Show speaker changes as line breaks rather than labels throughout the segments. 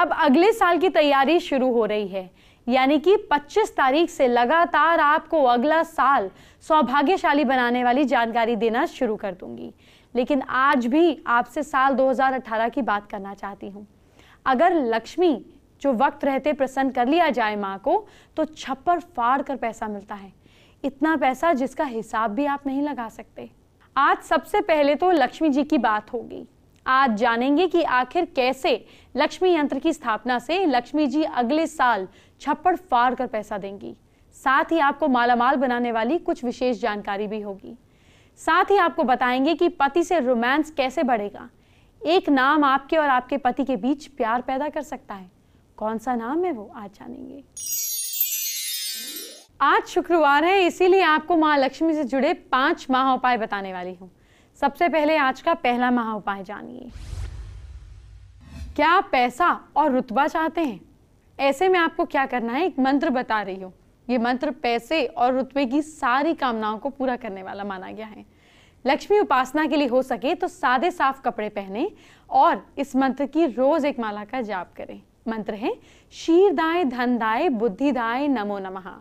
अब अगले साल की तैयारी शुरू हो रही है यानी कि 25 तारीख से लगातार आपको अगला साल सौभाग्यशाली बनाने वाली जानकारी देना शुरू कर दूंगी लेकिन आज भी आपसे साल 2018 की बात करना चाहती हूँ अगर लक्ष्मी जो वक्त रहते प्रसन्न कर लिया जाए माँ को तो छप्पर फाड़ कर पैसा मिलता है इतना पैसा जिसका हिसाब भी आप नहीं लगा सकते आज सबसे पहले तो लक्ष्मी जी की बात होगी आज जानेंगे कि आखिर कैसे लक्ष्मी यंत्र की स्थापना से लक्ष्मी जी अगले साल छप्पड़ फाड़ कर पैसा देंगी साथ ही आपको मालामाल बनाने वाली कुछ विशेष जानकारी भी होगी साथ ही आपको बताएंगे कि पति से रोमांस कैसे बढ़ेगा एक नाम आपके और आपके पति के बीच प्यार पैदा कर सकता है कौन सा नाम है वो आज जानेंगे आज शुक्रवार है इसीलिए आपको माँ लक्ष्मी से जुड़े पांच महा उपाय बताने वाली हूँ सबसे पहले आज का पहला महा उपाय जानिए क्या पैसा और रुतबा चाहते हैं ऐसे में आपको क्या करना है एक मंत्र बता रही हूँ ये मंत्र पैसे और रुतबे की सारी कामनाओं को पूरा करने वाला माना गया है लक्ष्मी उपासना के लिए हो सके तो सादे साफ कपड़े पहने और इस मंत्र की रोज एक माला का जाप करें मंत्र है शीरदाय धनदाय बुद्धिदाय नमो नमः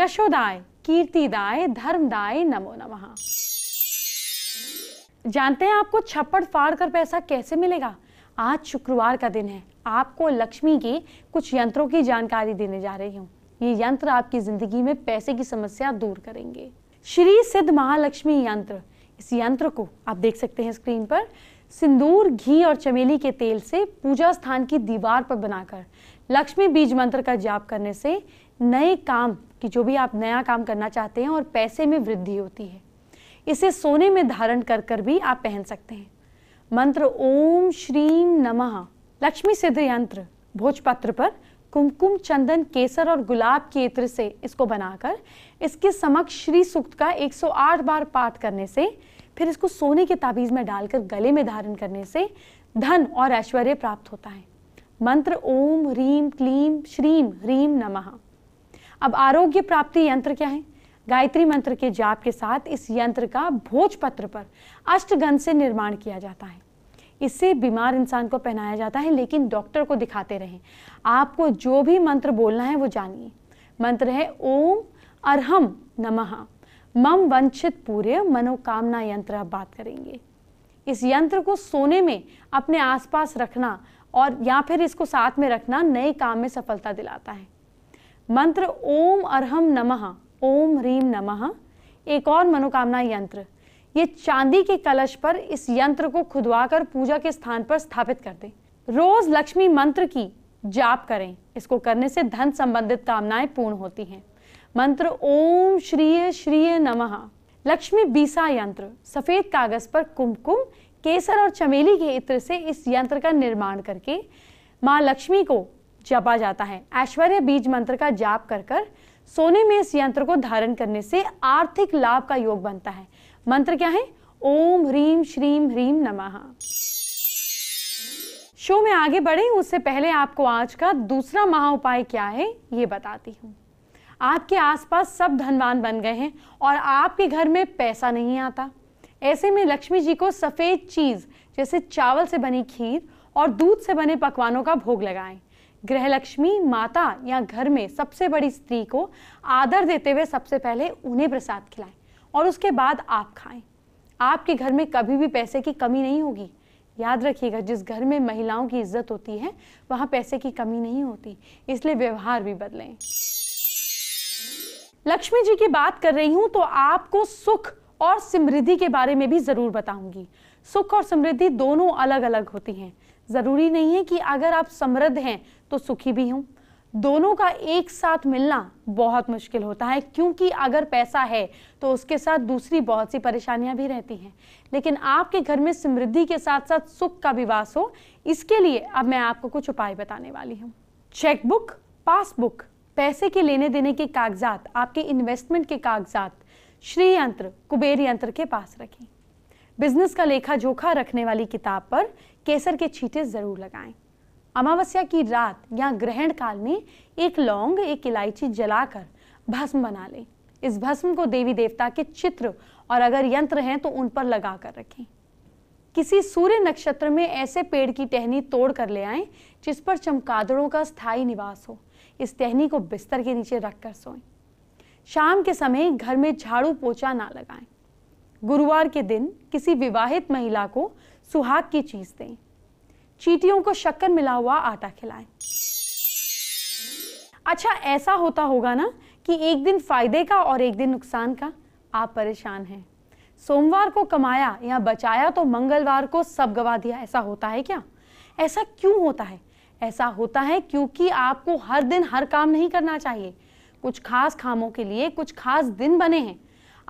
यशोदाय कीर्तिदाय धर्मदाय नमो नमः जानते हैं आपको छप्पड़ फाड़ कर पैसा कैसे मिलेगा आज शुक्रवार का दिन है आपको लक्ष्मी के कुछ यंत्रों की जानकारी देने जा रही हूँ ये यंत्र आपकी जिंदगी में पैसे की समस्या दूर करेंगे श्री सिद्ध महालक्ष्मी यंत्र इस यंत्र को आप देख सकते हैं स्क्रीन पर सिंदूर घी और चमेली के तेल से पूजा स्थान की दीवार पर बनाकर लक्ष्मी बीज मंत्र का जाप करने से नए काम की जो भी आप नया काम करना चाहते हैं और पैसे में वृद्धि होती है इसे सोने में धारण कर कर भी आप पहन सकते हैं मंत्र ओम श्रीम नमः लक्ष्मी सिद्ध यंत्र भोजपत्र पर कुमकुम चंदन केसर और गुलाब के इत्र से इसको बनाकर इसके समक्ष श्री सूक्त का 108 बार पाठ करने से फिर इसको सोने के ताबीज में डालकर गले में धारण करने से धन और ऐश्वर्य प्राप्त होता है मंत्र ओम रीम क्लीम श्रीम रीम नमः अब आरोग्य प्राप्ति यंत्र क्या है गायत्री मंत्र के जाप के साथ इस यंत्र का भोजपत्र पर अष्टगंध से निर्माण किया जाता है इससे बीमार इंसान को पहनाया जाता है लेकिन डॉक्टर को दिखाते रहें आपको जो भी मंत्र बोलना है वो जानिए मंत्र है ओम अरहम नमः मम वंचित पूर्य मनोकामना यंत्र आप बात करेंगे इस यंत्र को सोने में अपने आसपास रखना और या फिर इसको साथ में रखना नए काम में सफलता दिलाता है मंत्र ओम अरहम नमः ओम रीम नमः एक और मनोकामना यंत्र ये चांदी के कलश पर इस यंत्र को खुदवाकर पूजा के स्थान पर स्थापित कर दें रोज लक्ष्मी मंत्र की जाप करें इसको करने से धन संबंधित कामनाएं पूर्ण होती हैं मंत्र ओम श्रीय श्रीय नमः लक्ष्मी बीसा यंत्र सफेद कागज पर कुमकुम केसर और चमेली के इत्र से इस यंत्र का निर्माण करके माँ लक्ष्मी को जपा जाता है ऐश्वर्य बीज मंत्र का जाप कर कर सोने में इस यंत्र को धारण करने से आर्थिक लाभ का योग बनता है मंत्र क्या है ओम ह्रीम श्रीम ह्रीम नमः शो में आगे बढ़े उससे पहले आपको आज का दूसरा महा उपाय क्या है ये बताती हूँ आपके आसपास सब धनवान बन गए हैं और आपके घर में पैसा नहीं आता ऐसे में लक्ष्मी जी को सफ़ेद चीज़ जैसे चावल से बनी खीर और दूध से बने पकवानों का भोग लगाएं गृहलक्ष्मी माता या घर में सबसे बड़ी स्त्री को आदर देते हुए सबसे पहले उन्हें प्रसाद खिलाएं और उसके बाद आप खाएं आपके घर में कभी भी पैसे की कमी नहीं होगी याद रखिएगा जिस घर में महिलाओं की इज्जत होती है वहां पैसे की कमी नहीं होती इसलिए व्यवहार भी बदलें लक्ष्मी जी की बात कर रही हूं तो आपको सुख और समृद्धि के बारे में भी ज़रूर बताऊंगी सुख और समृद्धि दोनों अलग अलग होती हैं ज़रूरी नहीं है कि अगर आप समृद्ध हैं तो सुखी भी हों दोनों का एक साथ मिलना बहुत मुश्किल होता है क्योंकि अगर पैसा है तो उसके साथ दूसरी बहुत सी परेशानियां भी रहती हैं लेकिन आपके घर में समृद्धि के साथ साथ सुख का भी वास हो इसके लिए अब मैं आपको कुछ उपाय बताने वाली हूँ चेकबुक पासबुक पैसे के लेने देने के कागजात आपके इन्वेस्टमेंट के कागजात श्री यंत्र कुबेर यंत्र के पास रखें बिजनेस का लेखा जोखा रखने वाली किताब पर केसर के छीटे ज़रूर लगाएं अमावस्या की रात या ग्रहण काल में एक लौंग एक इलायची जलाकर भस्म बना लें इस भस्म को देवी देवता के चित्र और अगर यंत्र हैं तो उन पर लगा कर रखें किसी सूर्य नक्षत्र में ऐसे पेड़ की टहनी तोड़ कर ले आए जिस पर चमकादड़ों का स्थायी निवास हो इस टहनी को बिस्तर के नीचे रख कर सोएं शाम के समय घर में झाड़ू पोछा ना लगाएं गुरुवार के दिन किसी विवाहित महिला को सुहाग की चीज दें चीटियों को शक्कर मिला हुआ आटा खिलाएं अच्छा ऐसा होता होगा ना कि एक दिन फायदे का और एक दिन नुकसान का आप परेशान हैं सोमवार को कमाया या बचाया तो मंगलवार को सब गवा दिया ऐसा होता है क्या ऐसा क्यों होता है ऐसा होता है क्योंकि आपको हर दिन हर काम नहीं करना चाहिए कुछ खास कामों के लिए कुछ खास दिन बने हैं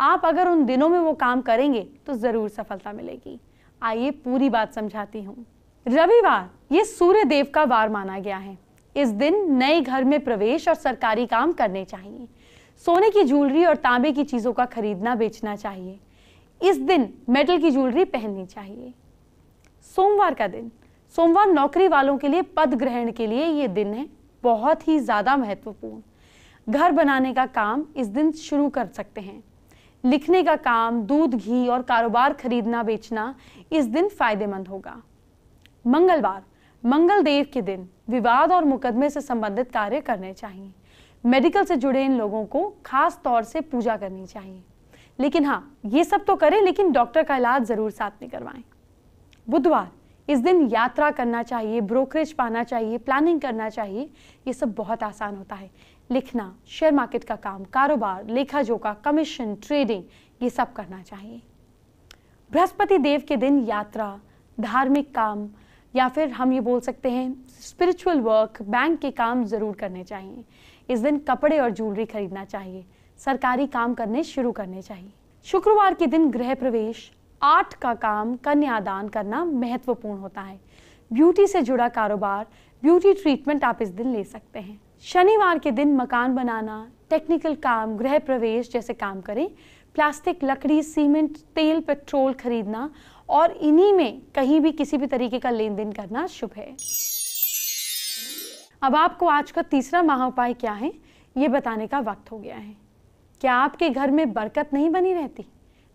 आप अगर उन दिनों में वो काम करेंगे तो ज़रूर सफलता मिलेगी आइए पूरी बात समझाती हूँ रविवार ये सूर्य देव का वार माना गया है इस दिन नए घर में प्रवेश और सरकारी काम करने चाहिए सोने की ज्वेलरी और तांबे की चीज़ों का खरीदना बेचना चाहिए इस दिन मेटल की ज्वेलरी पहननी चाहिए सोमवार का दिन सोमवार नौकरी वालों के लिए पद ग्रहण के लिए ये दिन है बहुत ही ज़्यादा महत्वपूर्ण घर बनाने का काम इस दिन शुरू कर सकते हैं लिखने का काम दूध घी और कारोबार खरीदना बेचना इस दिन फायदेमंद होगा मंगलवार मंगल देव के दिन विवाद और मुकदमे से संबंधित कार्य करने चाहिए मेडिकल से जुड़े इन लोगों को खास तौर से पूजा करनी चाहिए लेकिन हाँ ये सब तो करें लेकिन डॉक्टर का इलाज ज़रूर साथ में करवाएं बुधवार इस दिन यात्रा करना चाहिए ब्रोकरेज पाना चाहिए प्लानिंग करना चाहिए ये सब बहुत आसान होता है लिखना शेयर मार्केट का काम कारोबार लेखा जोखा कमीशन ट्रेडिंग ये सब करना चाहिए बृहस्पति देव के दिन यात्रा धार्मिक काम या फिर हम ये बोल सकते हैं स्पिरिचुअल वर्क बैंक के काम ज़रूर करने चाहिए इस दिन कपड़े और ज्वेलरी खरीदना चाहिए सरकारी काम करने शुरू करने चाहिए शुक्रवार के दिन गृह प्रवेश आर्ट का काम कन्यादान करना महत्वपूर्ण होता है ब्यूटी से जुड़ा कारोबार ब्यूटी ट्रीटमेंट आप इस दिन ले सकते हैं शनिवार के दिन मकान बनाना टेक्निकल काम गृह प्रवेश जैसे काम करें प्लास्टिक लकड़ी सीमेंट तेल पेट्रोल खरीदना और इन्हीं में कहीं भी किसी भी तरीके का लेन देन करना शुभ है अब आपको आज का तीसरा महा उपाय क्या है ये बताने का वक्त हो गया है क्या आपके घर में बरकत नहीं बनी रहती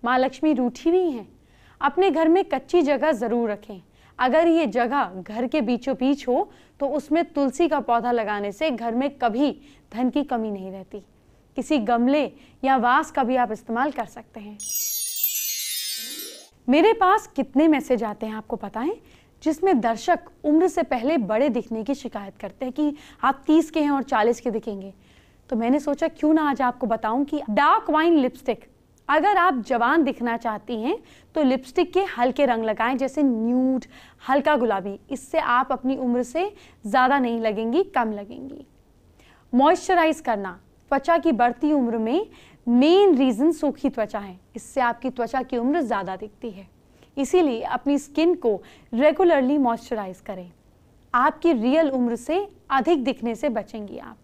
माँ लक्ष्मी रूठी हुई है अपने घर में कच्ची जगह ज़रूर रखें अगर ये जगह घर के बीचों बीच हो तो उसमें तुलसी का पौधा लगाने से घर में कभी धन की कमी नहीं रहती किसी गमले या वास का भी आप इस्तेमाल कर सकते हैं मेरे पास कितने मैसेज आते हैं आपको पता है जिसमें दर्शक उम्र से पहले बड़े दिखने की शिकायत करते हैं कि आप तीस के हैं और चालीस के दिखेंगे तो मैंने सोचा क्यों ना आज आपको बताऊं कि डार्क वाइन लिपस्टिक अगर आप जवान दिखना चाहती हैं तो लिपस्टिक के हल्के रंग लगाएं जैसे न्यूड हल्का गुलाबी इससे आप अपनी उम्र से ज़्यादा नहीं लगेंगी कम लगेंगी मॉइस्चराइज करना त्वचा की बढ़ती उम्र में मेन रीज़न सूखी त्वचा है इससे आपकी त्वचा की उम्र ज़्यादा दिखती है इसीलिए अपनी स्किन को रेगुलरली मॉइस्चराइज करें आपकी रियल उम्र से अधिक दिखने से बचेंगी आप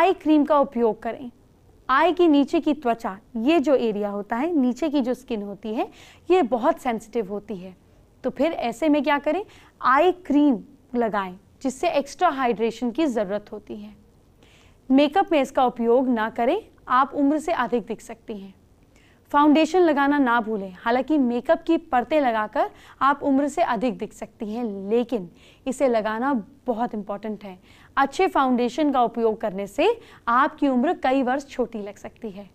आई क्रीम का उपयोग करें आई की नीचे की त्वचा ये जो एरिया होता है नीचे की जो स्किन होती है ये बहुत सेंसिटिव होती है तो फिर ऐसे में क्या करें आई क्रीम लगाएं जिससे एक्स्ट्रा हाइड्रेशन की ज़रूरत होती है मेकअप में इसका उपयोग ना करें आप उम्र से अधिक दिख सकती हैं फाउंडेशन लगाना ना भूलें हालांकि मेकअप की परतें लगाकर आप उम्र से अधिक दिख सकती हैं लेकिन इसे लगाना बहुत इंपॉर्टेंट है अच्छे फाउंडेशन का उपयोग करने से आपकी उम्र कई वर्ष छोटी लग सकती है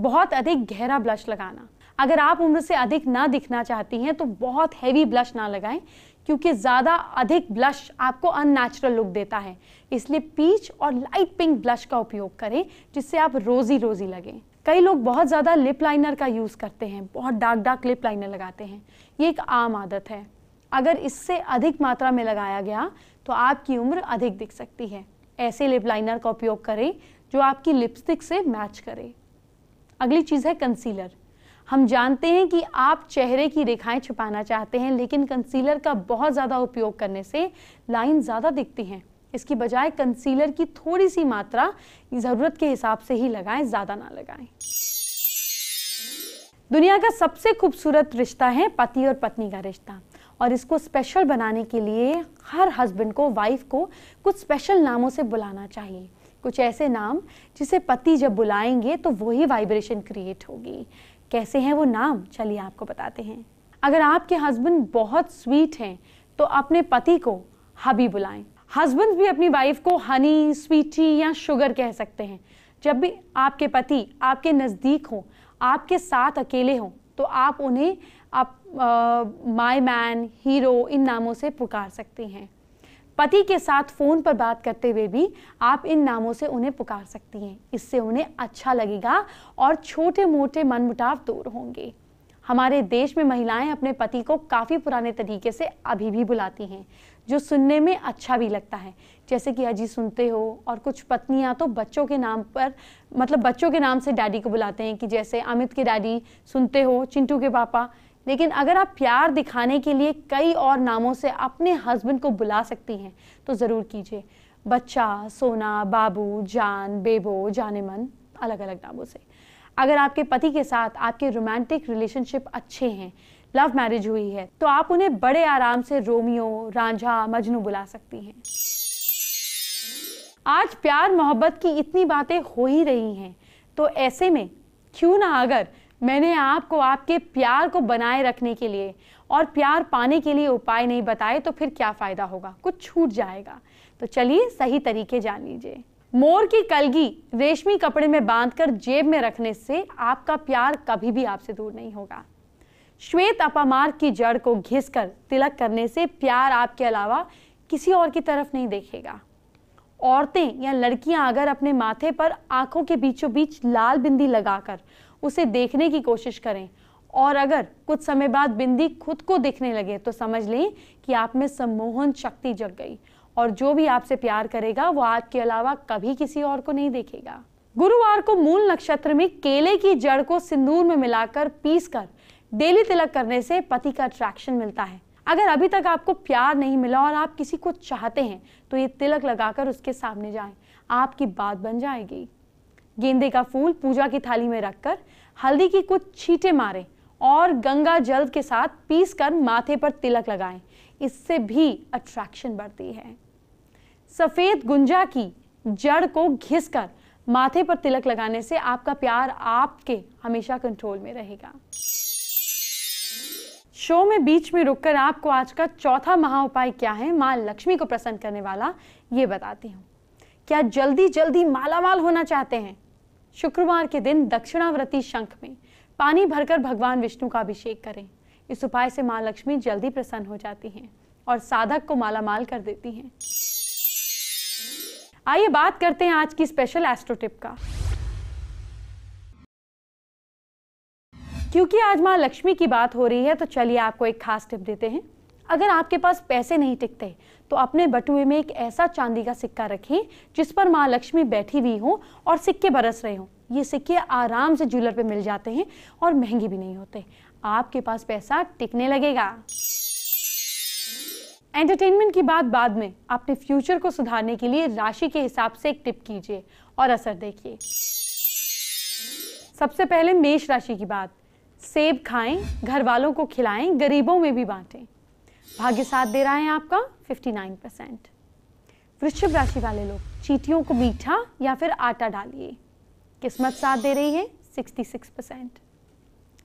बहुत अधिक गहरा ब्लश लगाना अगर आप उम्र से अधिक ना दिखना चाहती हैं तो बहुत हैवी ब्लश ना लगाएं क्योंकि ज़्यादा अधिक ब्लश आपको अननेचुरल लुक देता है इसलिए पीच और लाइट पिंक ब्लश का उपयोग करें जिससे आप रोज़ी रोज़ी लगें कई लोग बहुत ज़्यादा लिप लाइनर का यूज़ करते हैं बहुत डार्क डार्क लिप लाइनर लगाते हैं ये एक आम आदत है अगर इससे अधिक मात्रा में लगाया गया तो आपकी उम्र अधिक दिख सकती है ऐसे लिप लाइनर का उपयोग करें जो आपकी लिपस्टिक से मैच करे अगली चीज़ है कंसीलर हम जानते हैं कि आप चेहरे की रेखाएं छुपाना चाहते हैं लेकिन कंसीलर का बहुत ज़्यादा उपयोग करने से लाइन ज़्यादा दिखती हैं इसकी बजाय कंसीलर की थोड़ी सी मात्रा ज़रूरत के हिसाब से ही लगाएं ज़्यादा ना लगाएं दुनिया का सबसे खूबसूरत रिश्ता है पति और पत्नी का रिश्ता और इसको स्पेशल बनाने के लिए हर हस्बैंड को वाइफ को कुछ स्पेशल नामों से बुलाना चाहिए कुछ ऐसे नाम जिसे पति जब बुलाएंगे तो वही वाइब्रेशन क्रिएट होगी कैसे हैं वो नाम चलिए आपको बताते हैं अगर आपके हस्बैंड बहुत स्वीट हैं तो अपने पति को हबी बुलाएं हस्बैंड भी अपनी वाइफ को हनी स्वीटी या शुगर कह सकते हैं जब भी आपके पति आपके नज़दीक हों आपके साथ अकेले हों तो आप उन्हें आप माय मैन हीरो इन नामों से पुकार सकती हैं पति के साथ फ़ोन पर बात करते हुए भी आप इन नामों से उन्हें पुकार सकती हैं इससे उन्हें अच्छा लगेगा और छोटे मोटे मनमुटाव दूर होंगे हमारे देश में महिलाएं अपने पति को काफ़ी पुराने तरीके से अभी भी बुलाती हैं जो सुनने में अच्छा भी लगता है जैसे कि अजी सुनते हो और कुछ पत्नियां तो बच्चों के नाम पर मतलब बच्चों के नाम से डैडी को बुलाते हैं कि जैसे अमित के डैडी सुनते हो चिंटू के पापा लेकिन अगर आप प्यार दिखाने के लिए कई और नामों से अपने हस्बैंड को बुला सकती हैं तो ज़रूर कीजिए बच्चा सोना बाबू जान बेबो जाने मन अलग अलग नामों से अगर आपके पति के साथ आपके रोमांटिक रिलेशनशिप अच्छे हैं लव मैरिज हुई है तो आप उन्हें बड़े आराम से रोमियो रांझा मजनू बुला सकती हैं आज प्यार मोहब्बत की इतनी बातें हो ही रही हैं तो ऐसे में क्यों ना अगर मैंने आपको आपके प्यार को बनाए रखने के लिए और प्यार पाने के लिए उपाय नहीं बताए तो फिर क्या फ़ायदा होगा कुछ छूट जाएगा तो चलिए सही तरीके जान लीजिए मोर की कलगी रेशमी कपड़े में बांधकर जेब में रखने से आपका प्यार कभी भी आपसे दूर नहीं होगा श्वेत अपमार की जड़ को घिसकर तिलक करने से प्यार आपके अलावा किसी और की तरफ नहीं देखेगा औरतें या लड़कियां अगर अपने माथे पर आंखों के बीचों बीच लाल बिंदी लगाकर उसे देखने की कोशिश करें और अगर कुछ समय बाद बिंदी खुद को दिखने लगे तो समझ लें कि आप में सम्मोहन शक्ति जग गई और जो भी आपसे प्यार करेगा वो आपके अलावा कभी किसी और को नहीं देखेगा गुरुवार को मूल नक्षत्र में केले की जड़ को सिंदूर में मिलाकर पीसकर डेली तिलक करने से पति का अट्रैक्शन मिलता है अगर अभी तक आपको प्यार नहीं मिला और आप किसी को चाहते हैं तो ये तिलक लगाकर उसके सामने जाएं आपकी बात बन जाएगी गेंदे का फूल पूजा की थाली में रखकर हल्दी की कुछ छींटे मारें और गंगा जल के साथ पीस कर माथे पर तिलक लगाएं इससे भी अट्रैक्शन बढ़ती है सफ़ेद गुंजा की जड़ को घिस कर माथे पर तिलक लगाने से आपका प्यार आपके हमेशा कंट्रोल में रहेगा शो में बीच में रुककर आपको आज का चौथा महा उपाय क्या है माँ लक्ष्मी को प्रसन्न करने वाला ये बताती हूँ क्या जल्दी जल्दी मालामाल होना चाहते हैं शुक्रवार के दिन दक्षिणाव्रती शंख में पानी भरकर भगवान विष्णु का अभिषेक करें इस उपाय से माँ लक्ष्मी जल्दी प्रसन्न हो जाती हैं और साधक को मालामाल कर देती हैं आइए बात करते हैं आज की स्पेशल एस्ट्रो टिप का क्योंकि आज माँ लक्ष्मी की बात हो रही है तो चलिए आपको एक खास टिप देते हैं अगर आपके पास पैसे नहीं टिकते तो अपने बटुए में एक ऐसा चांदी का सिक्का रखें जिस पर माँ लक्ष्मी बैठी हुई हो और सिक्के बरस रहे हों ये सिक्के आराम से ज्वेलर पे मिल जाते हैं और महंगे भी नहीं होते आपके पास पैसा टिकने लगेगा एंटरटेनमेंट की बात बाद में अपने फ्यूचर को सुधारने के लिए राशि के हिसाब से एक टिप कीजिए और असर देखिए सबसे पहले मेष राशि की बात सेब खाएं घर वालों को खिलाएं गरीबों में भी बांटें भाग्य साथ दे रहा है आपका 59 परसेंट वृश्चिक राशि वाले लोग चीटियों को मीठा या फिर आटा डालिए किस्मत साथ दे रही है 66 परसेंट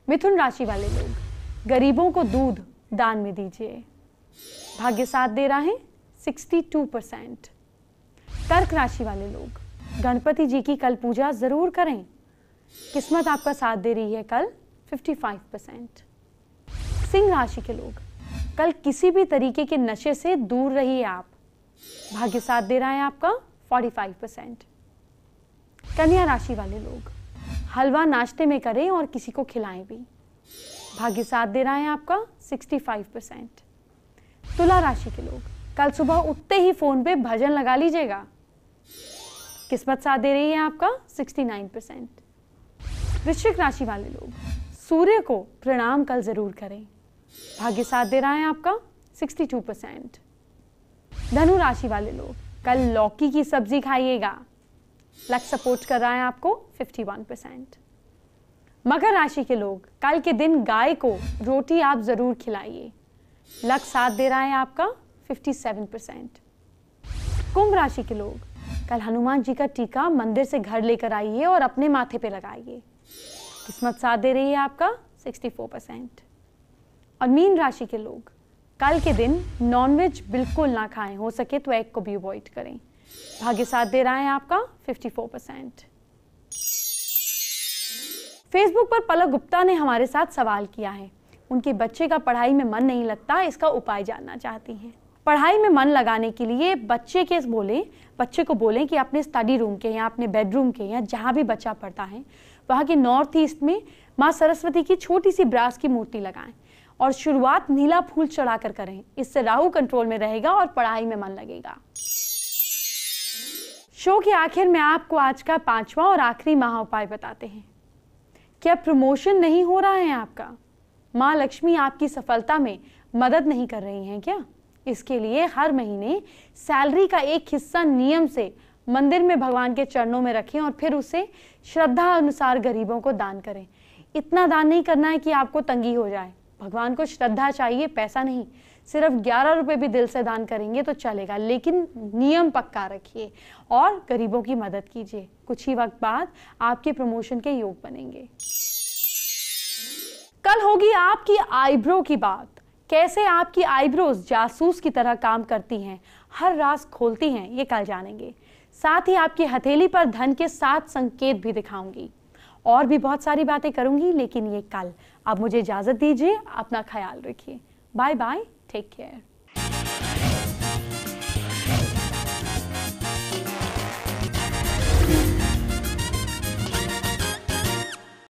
मिथुन राशि वाले लोग गरीबों को दूध दान में दीजिए भाग्य साथ दे रहा है 62 परसेंट कर्क राशि वाले लोग गणपति जी की कल पूजा ज़रूर करें किस्मत आपका साथ दे रही है कल 55 परसेंट सिंह राशि के लोग कल किसी भी तरीके के नशे से दूर रहिए आप भाग्य साथ दे रहा है आपका 45 परसेंट कन्या राशि वाले लोग हलवा नाश्ते में करें और किसी को खिलाएं भी भाग्य साथ दे रहा है आपका 65 परसेंट तुला राशि के लोग कल सुबह उठते ही फोन पे भजन लगा लीजिएगा किस्मत साथ दे रही है आपका 69 परसेंट वृश्चिक राशि वाले लोग सूर्य को प्रणाम कल ज़रूर करें भाग्य साथ दे रहा है आपका 62 परसेंट धनु राशि वाले लोग कल लौकी की सब्जी खाइएगा लक सपोर्ट कर रहा है आपको 51 परसेंट मकर राशि के लोग कल के दिन गाय को रोटी आप ज़रूर खिलाइए लक साथ दे रहा है आपका 57 परसेंट कुंभ राशि के लोग कल हनुमान जी का टीका मंदिर से घर लेकर आइए और अपने माथे पे लगाइए किस्मत साथ दे रही है आपका 64 परसेंट और मीन राशि के लोग कल के दिन नॉनवेज बिल्कुल ना खाएं हो सके तो एग को भी अवॉइड करें भाग्य साथ दे रहा है आपका 54 परसेंट फेसबुक पर पलक गुप्ता ने हमारे साथ सवाल किया है उनके बच्चे का पढ़ाई में मन नहीं लगता इसका उपाय जानना चाहती हैं पढ़ाई में मन लगाने के लिए बच्चे के बोले बच्चे को बोलें कि अपने स्टडी रूम के या अपने बेडरूम के या जहाँ भी बच्चा पढ़ता है वहाँ के नॉर्थ ईस्ट में माँ सरस्वती की छोटी सी ब्रास की मूर्ति लगाएं और शुरुआत नीला फूल चढ़ाकर करें इससे राहु कंट्रोल में रहेगा और पढ़ाई में मन लगेगा शो के आखिर में आपको आज का पांचवा और आखिरी महा उपाय बताते हैं क्या प्रमोशन नहीं हो रहा है आपका माँ लक्ष्मी आपकी सफलता में मदद नहीं कर रही हैं क्या इसके लिए हर महीने सैलरी का एक हिस्सा नियम से मंदिर में भगवान के चरणों में रखें और फिर उसे श्रद्धा अनुसार गरीबों को दान करें इतना दान नहीं करना है कि आपको तंगी हो जाए भगवान को श्रद्धा चाहिए पैसा नहीं सिर्फ ग्यारह रुपये भी दिल से दान करेंगे तो चलेगा लेकिन नियम पक्का रखिए और गरीबों की मदद कीजिए कुछ ही वक्त बाद आपके प्रमोशन के योग बनेंगे कल होगी आपकी आईब्रो की बात कैसे आपकी आईब्रोज जासूस की तरह काम करती हैं हर राज खोलती हैं ये कल जानेंगे साथ ही आपकी हथेली पर धन के साथ संकेत भी दिखाऊंगी और भी बहुत सारी बातें करूंगी लेकिन ये कल अब मुझे इजाज़त दीजिए अपना ख्याल रखिए बाय बाय टेक केयर